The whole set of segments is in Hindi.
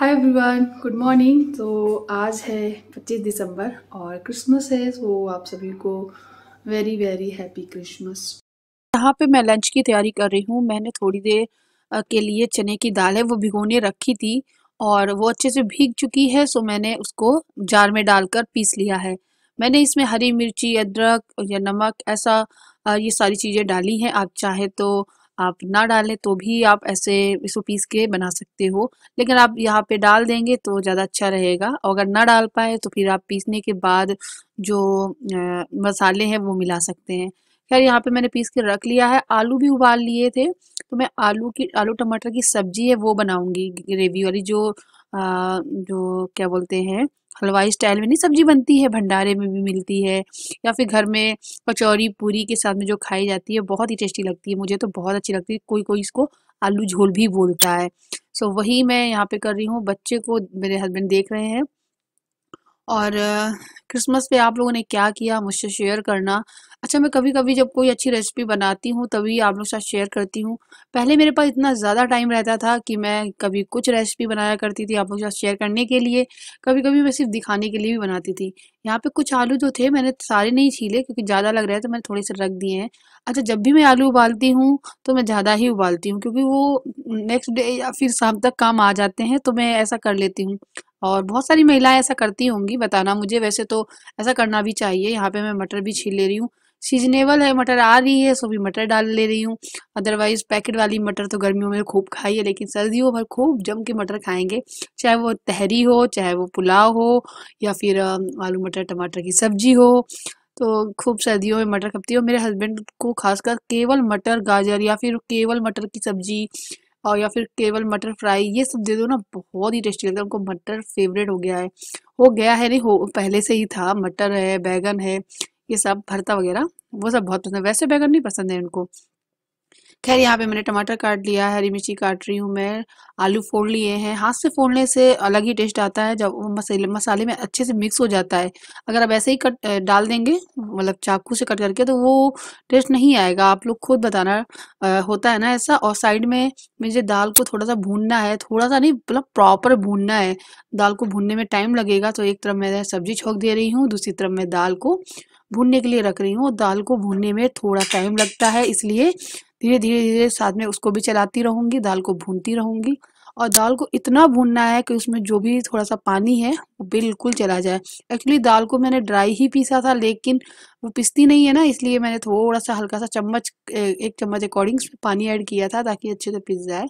हाय एवरीवन गुड मॉर्निंग तो आज है 25 दिसंबर और क्रिसमस है तो आप सभी को वेरी वेरी हैप्पी क्रिसमस यहाँ पे मैं लंच की तैयारी कर रही हूँ मैंने थोड़ी देर के लिए चने की दाल है वो भिगोने रखी थी और वो अच्छे से भीग चुकी है सो मैंने उसको जार में डालकर पीस लिया है मैंने इसमें हरी मिर्ची अदरक या नमक ऐसा ये सारी चीज़ें डाली हैं आप चाहे तो आप ना डालें तो भी आप ऐसे इसको पीस के बना सकते हो लेकिन आप यहाँ पे डाल देंगे तो ज़्यादा अच्छा रहेगा और अगर ना डाल पाए तो फिर आप पीसने के बाद जो मसाले हैं वो मिला सकते हैं खैर यहाँ पे मैंने पीस के रख लिया है आलू भी उबाल लिए थे तो मैं आलू की आलू टमाटर की सब्जी है वो बनाऊंगी ग्रेवी वाली जो आ, जो क्या बोलते हैं हलवाई स्टाइल में नहीं सब्जी बनती है भंडारे में भी मिलती है या फिर घर में कचौरी पूरी के साथ में जो खाई जाती है बहुत ही टेस्टी लगती है मुझे तो बहुत अच्छी लगती है कोई कोई इसको आलू झोल भी बोलता है सो वही मैं यहाँ पे कर रही हूँ बच्चे को मेरे हस्बैंड देख रहे हैं और क्रिसमस पे आप लोगों ने क्या किया मुझसे शेयर करना अच्छा मैं कभी कभी जब कोई अच्छी रेसिपी बनाती हूँ तभी आप लोग साथ शेयर करती हूँ पहले मेरे पास इतना ज़्यादा टाइम रहता था कि मैं कभी कुछ रेसिपी बनाया करती थी आप लोग साथ शेयर करने के लिए कभी कभी मैं सिर्फ दिखाने के लिए भी बनाती थी यहाँ पे कुछ आलू जो थे मैंने सारे नहीं छीले क्योंकि ज़्यादा लग रहा है तो मैंने थोड़े से रख दिए हैं अच्छा जब भी मैं आलू उबालती हूँ तो मैं ज़्यादा ही उबालती हूँ क्योंकि वो नेक्स्ट डे या फिर शाम तक काम आ जाते हैं तो मैं ऐसा कर लेती हूँ और बहुत सारी महिलाएं ऐसा करती होंगी बताना मुझे वैसे तो ऐसा करना भी चाहिए यहाँ पे मैं मटर भी छील ले रही हूँ सीजनेबल है मटर आ रही है सो भी मटर डाल ले रही हूँ अदरवाइज पैकेट वाली मटर तो गर्मियों में खूब खाई है लेकिन सर्दियों भर खूब जम के मटर खाएंगे चाहे वो तहरी हो चाहे वो पुलाव हो या फिर आलू मटर टमाटर की सब्जी हो तो खूब सर्दियों में मटर खपती है मेरे हस्बैंड को खासकर केवल मटर गाजर या फिर केवल मटर की सब्जी और या फिर केवल मटर फ्राई ये सब दे दो ना बहुत ही टेस्टी लगता है उनको मटर फेवरेट हो गया है हो गया है नहीं हो पहले से ही था मटर है बैगन है ये सब भरता वगैरह वो सब बहुत पसंद है वैसे बैगन नहीं पसंद है उनको खैर यहाँ पे मैंने टमाटर काट लिया है हरी मिर्ची काट रही हूँ मैं आलू फोड़ लिए हैं हाथ से फोड़ने से अलग ही टेस्ट आता है जब वो मसाले मसाले में अच्छे से मिक्स हो जाता है अगर आप ऐसे ही कट डाल देंगे मतलब चाकू से कट करके तो वो टेस्ट नहीं आएगा आप लोग खुद बताना होता है ना ऐसा और साइड में मुझे दाल को थोड़ा सा भूनना है थोड़ा सा नहीं मतलब प्रॉपर भूनना है दाल को भूनने में टाइम लगेगा तो एक तरफ मैं सब्जी छोंक दे रही हूँ दूसरी तरफ मैं दाल को भूनने के लिए रख रही हूँ दाल को भूनने में थोड़ा टाइम लगता है इसलिए धीरे धीरे धीरे साथ में उसको भी चलाती रहूँगी दाल को भूनती रहूँगी और दाल को इतना भूनना है कि उसमें जो भी थोड़ा सा पानी है वो बिल्कुल चला जाए एक्चुअली दाल को मैंने ड्राई ही पीसा था लेकिन वो पिसती नहीं है ना इसलिए मैंने थोड़ा सा हल्का सा चम्मच एक चम्मच अकॉर्डिंग पानी ऐड किया था ताकि अच्छे से पिस जाए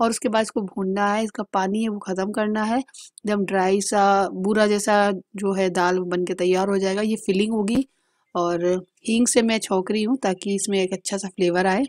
और उसके बाद इसको भूनना है इसका पानी है वो ख़त्म करना है एकदम ड्राई सा बुरा जैसा जो है दाल बन के तैयार हो जाएगा ये फिलिंग होगी और हींग से मैं छोंक रही हूँ ताकि इसमें एक अच्छा सा फ्लेवर आए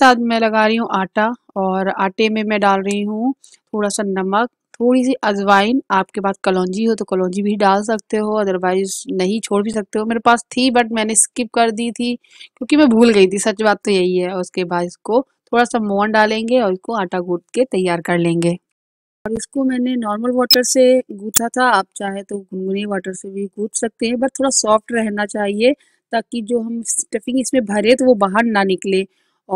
साथ मैं लगा रही हूँ आटा और आटे में मैं डाल रही हूँ थोड़ा सा नमक थोड़ी सी अजवाइन आपके पास कलौजी हो तो कलौजी भी डाल सकते हो अदरवाइज नहीं छोड़ भी सकते हो मेरे पास थी बट मैंने स्किप कर दी थी क्योंकि मैं भूल गई थी सच बात तो यही है उसके बाद इसको थोड़ा सा मोहन डालेंगे और इसको आटा गूंथ के तैयार कर लेंगे और इसको मैंने नॉर्मल वाटर से गूथा था आप चाहे तो गुनगुने वाटर से भी गूथ सकते हैं बट थोड़ा सॉफ्ट रहना चाहिए ताकि जो हम स्टफिंग इसमें भरे तो वो बाहर ना निकले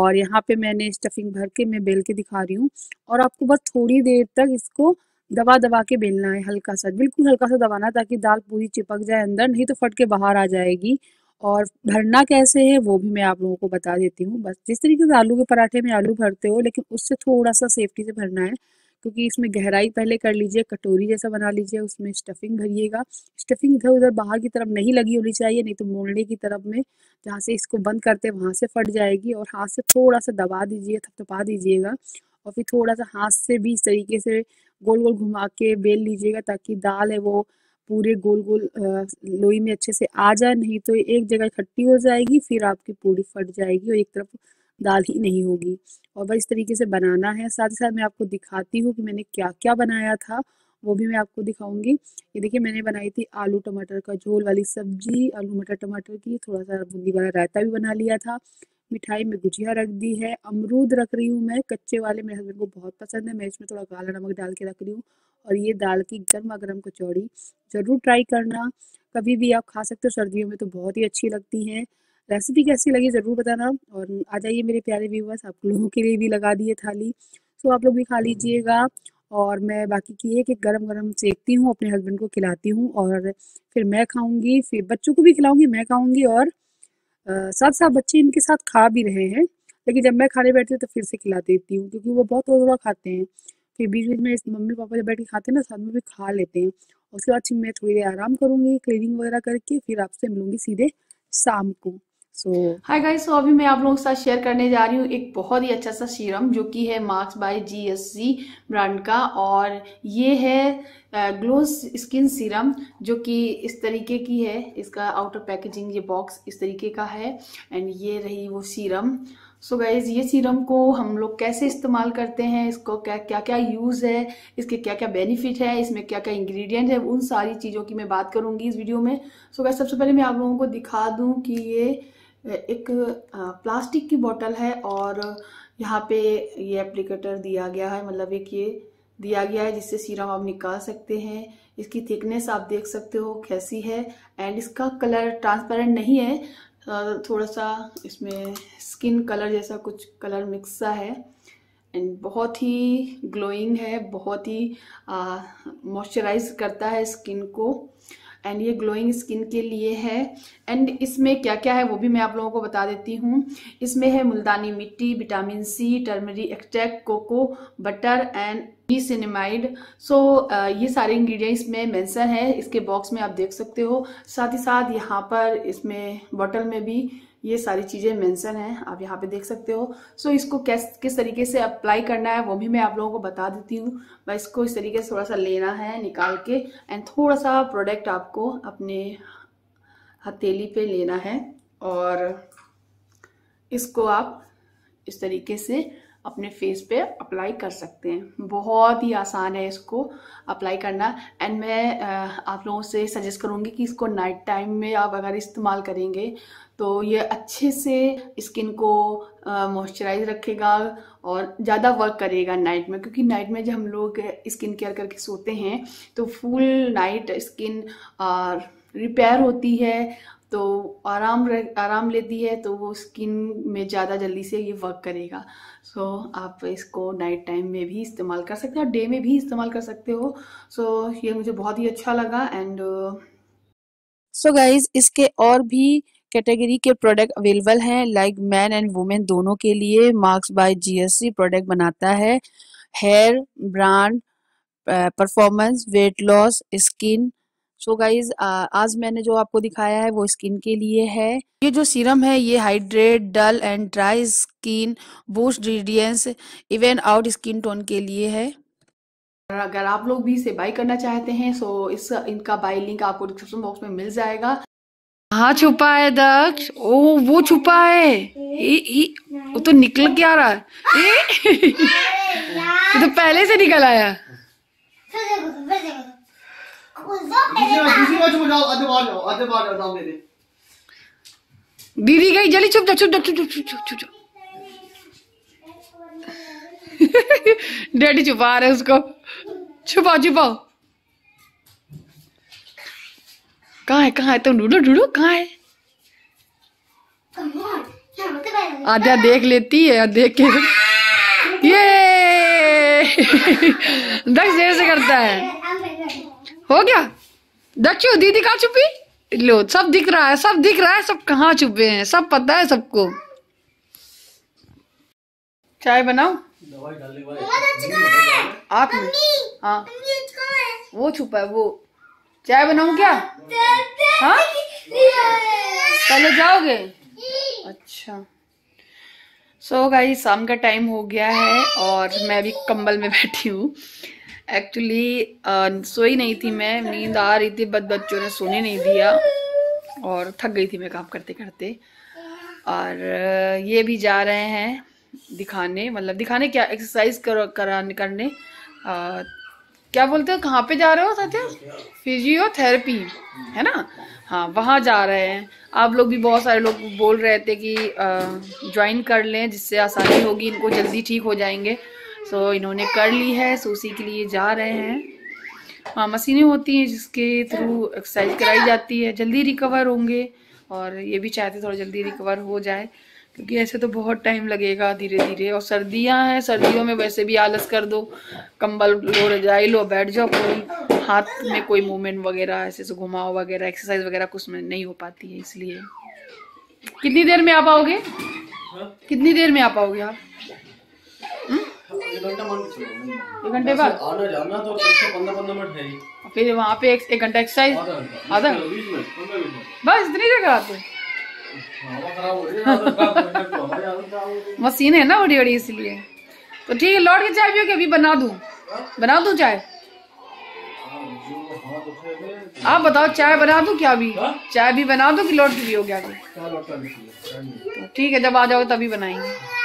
और यहाँ पे मैंने स्टफिंग भर के मैं बेल के दिखा रही हूँ और आपको बस थोड़ी देर तक इसको दबा दबा के बेलना है हल्का सा बिल्कुल हल्का सा दबाना ताकि दाल पूरी चिपक जाए अंदर नहीं तो फट के बाहर आ जाएगी और भरना कैसे है वो भी मैं आप लोगों को बता देती हूँ बस जिस तरीके से आलू के पराठे में आलू भरते हो लेकिन उससे थोड़ा सा सेफ्टी से भरना है क्योंकि इसमें गहराई पहले कर लीजिए कटोरी जैसा बना लीजिए उसमें स्टफिंग भरिएगा स्टफिंग इधर उधर बाहर की तरफ नहीं लगी होनी चाहिए नहीं तो मोड़ने की तरफ में जहाँ से इसको बंद करते हैं वहाँ से फट जाएगी और हाथ से थोड़ा सा दबा दीजिए थपथपा दीजिएगा और फिर थोड़ा सा हाथ से भी इस तरीके से गोल गोल घुमा के बेल लीजिएगा ताकि दाल है वो पूरे गोल गोल लोई में अच्छे से आ जाए नहीं तो एक जगह इकट्ठी हो जाएगी फिर आपकी पूरी फट जाएगी और एक तरफ दाल ही नहीं होगी और वह इस तरीके से बनाना है साथ ही साथ मैं आपको दिखाती हूँ कि मैंने क्या क्या बनाया था वो भी मैं आपको दिखाऊंगी ये देखिए मैंने बनाई थी आलू टमाटर का झोल वाली सब्जी आलू मटर टमाटर की थोड़ा सा बूंदी वाला रायता भी बना लिया था मिठाई में गुजिया रख दी है अमरूद रख रही हूँ मैं कच्चे वाले मेरे हस्बैंड को बहुत पसंद है मैं इसमें थोड़ा काला नमक डाल के रख रही हूँ और ये दाल की गर्मा गर्म कचौड़ी ज़रूर ट्राई करना कभी भी आप खा सकते हो सर्दियों में तो बहुत ही अच्छी लगती है रेसिपी कैसी लगी ज़रूर बताना और आ जाइए मेरे प्यारे व्यूवर्स आप लोगों के लिए भी लगा दिए थाली सो आप लोग भी खा लीजिएगा और मैं बाकी की एक एक गरम गरम सेकती हूँ अपने हस्बैंड को खिलाती हूँ और फिर मैं खाऊंगी फिर बच्चों को भी खिलाऊंगी मैं खाऊंगी और साथ साथ बच्चे इनके साथ खा भी रहे हैं लेकिन जब मैं खाने बैठती हूँ तो फिर से खिला देती हूँ क्योंकि वो बहुत थोड़ा थोड़ा खाते हैं फिर बीच बीच में मम्मी पापा जब बैठ के खाते हैं ना साथ में भी खा लेते हैं उसके बाद फिर मैं थोड़ी देर आराम करूँगी क्लीनिंग वगैरह करके फिर आपसे मिलूँगी सीधे शाम को सो हाय गाइस तो अभी मैं आप लोगों के साथ शेयर करने जा रही हूँ एक बहुत ही अच्छा सा सीरम जो कि है मार्क्स बाय जीएससी ब्रांड का और ये है ग्लो स्किन सीरम जो कि इस तरीके की है इसका आउटर पैकेजिंग ये बॉक्स इस तरीके का है एंड ये रही वो सीरम सो so गाइज ये सीरम को हम लोग कैसे इस्तेमाल करते हैं इसको क्या क्या क्या यूज़ है इसके क्या क्या बेनिफिट है इसमें क्या क्या इंग्रेडिएंट है उन सारी चीज़ों की मैं बात करूंगी इस वीडियो में सो so गाइज सबसे पहले मैं आप लोगों को दिखा दूं कि ये एक प्लास्टिक की बॉटल है और यहाँ पे ये एप्लीकेटर दिया गया है मतलब एक ये दिया गया है जिससे सीरम आप निकाल सकते हैं इसकी थिकनेस आप देख सकते हो कैसी है एंड इसका कलर ट्रांसपेरेंट नहीं है थोड़ा सा इसमें स्किन कलर जैसा कुछ कलर मिक्स सा है एंड बहुत ही ग्लोइंग है बहुत ही मॉइस्चराइज करता है स्किन को एंड ये ग्लोइंग स्किन के लिए है एंड इसमें क्या क्या है वो भी मैं आप लोगों को बता देती हूँ इसमें है मुल्तानी मिट्टी vitamin C turmeric extract cocoa butter and niacinamide so uh, ये सारे इंग्रेडिएंट्स में मेंशन है इसके बॉक्स में आप देख सकते हो साथ ही साथ यहाँ पर इसमें बॉटल में भी ये सारी चीज़ें मेंशन हैं आप यहाँ पे देख सकते हो सो so, इसको कैस किस तरीके से अप्लाई करना है वो भी मैं आप लोगों को बता देती हूँ बस इसको इस तरीके से थोड़ा सा लेना है निकाल के एंड थोड़ा सा प्रोडक्ट आपको अपने हथेली पे लेना है और इसको आप इस तरीके से अपने फेस पे अप्लाई कर सकते हैं बहुत ही आसान है इसको अप्लाई करना एंड मैं आप लोगों से सजेस्ट करूँगी कि इसको नाइट टाइम में आप अगर इस्तेमाल करेंगे तो ये अच्छे से स्किन को मॉइस्चराइज रखेगा और ज़्यादा वर्क करेगा नाइट में क्योंकि नाइट में जब हम लोग स्किन केयर करके सोते हैं तो फुल नाइट स्किन रिपेयर होती है तो आराम आराम लेती है तो वो स्किन में ज़्यादा जल्दी से ये वर्क करेगा सो so, आप इसको नाइट टाइम में भी इस्तेमाल कर सकते हो और डे में भी इस्तेमाल कर सकते हो सो so, ये मुझे बहुत ही अच्छा लगा एंड सो गाइज इसके और भी कैटेगरी के प्रोडक्ट अवेलेबल हैं लाइक मैन एंड वुमेन दोनों के लिए मार्क्स बाय जीएससी प्रोडक्ट बनाता है hair brand performance weight loss skin so so guys आज मैंने जो आपको दिखाया है वो स्किन के लिए है ये जो सीरम है ये hydrate dull and dry skin boost ingredients even out skin tone के लिए है अगर आप लोग भी इसे बाई करना चाहते हैं सो इस इनका बाय लिंक आपको डिस्क्रिप्शन बॉक्स में मिल जाएगा हाँ छुपा है दक्ष ओ वो छुपा है ए, ए, वो तो निकल के आ रहा है तो पहले से निकल आया दीदी गई जल्दी चुप जा चुप जा चुप चुप चुप चुप डैडी छुपा रहे उसको छुपा छुपाओ कहा है कहा है तुम ढूंढो ढूंढो कहा है आध्या देख लेती है देख के ये दस देर से करता है हो गया दक्षु दीदी कहाँ छुपी लो सब दिख रहा है सब दिख रहा है सब कहा छुपे हैं सब पता है सबको चाय बनाओ आप हाँ वो छुपा है वो चाय बनाऊ क्या हाँ पहले जाओगे अच्छा सो so गाइस शाम का टाइम हो गया है और मैं अभी कंबल में बैठी हूँ एक्चुअली uh, सोई नहीं थी मैं नींद आ रही थी बद बच्चों ने सोने नहीं दिया और थक गई थी मैं काम करते करते और uh, ये भी जा रहे हैं दिखाने मतलब दिखाने क्या एक्सरसाइज कर कराने करने आ, uh, क्या बोलते हो कहाँ पे जा रहे हो सत्या फिजियोथेरेपी है ना हाँ वहाँ जा रहे हैं आप लोग भी बहुत सारे लोग बोल रहे थे कि ज्वाइन कर लें जिससे आसानी होगी इनको जल्दी ठीक हो जाएंगे सो so, इन्होंने कर ली है सो उसी के लिए जा रहे हैं हाँ मशीनें होती हैं जिसके थ्रू एक्सरसाइज कराई जाती है जल्दी रिकवर होंगे और ये भी चाहते थोड़ा जल्दी रिकवर हो जाए क्योंकि ऐसे तो बहुत टाइम लगेगा धीरे धीरे और सर्दियां हैं सर्दियों में वैसे भी आलस कर दो कंबल लो रजाई लो बैठ जाओ कोई हाथ में कोई मूवमेंट वगैरह ऐसे से घुमाओ वगैरह एक्सरसाइज वगैरह कुछ में नहीं हो पाती है इसलिए कितनी देर में आ पाओगे हाँ? कितनी देर में आ पाओगे आप एक घंटे बाद आना जाना तो पंद्रह पंद्रह मिनट है फिर वहाँ पे एक घंटा एक्सरसाइज आधा बस इतनी जगह आते तो मशीन है ना बड़ी बड़ी इसलिए तो ठीक है लौट के चाय पियोगे अभी बना दू हाँ? बना दूं चाय हाँ, तो- आप बताओ चाय बना दू क्या अभी हाँ? चाय भी बना दूं कि लौट के पियोगे क्या तो ठीक है जब आ जाओ तभी बनाएंगे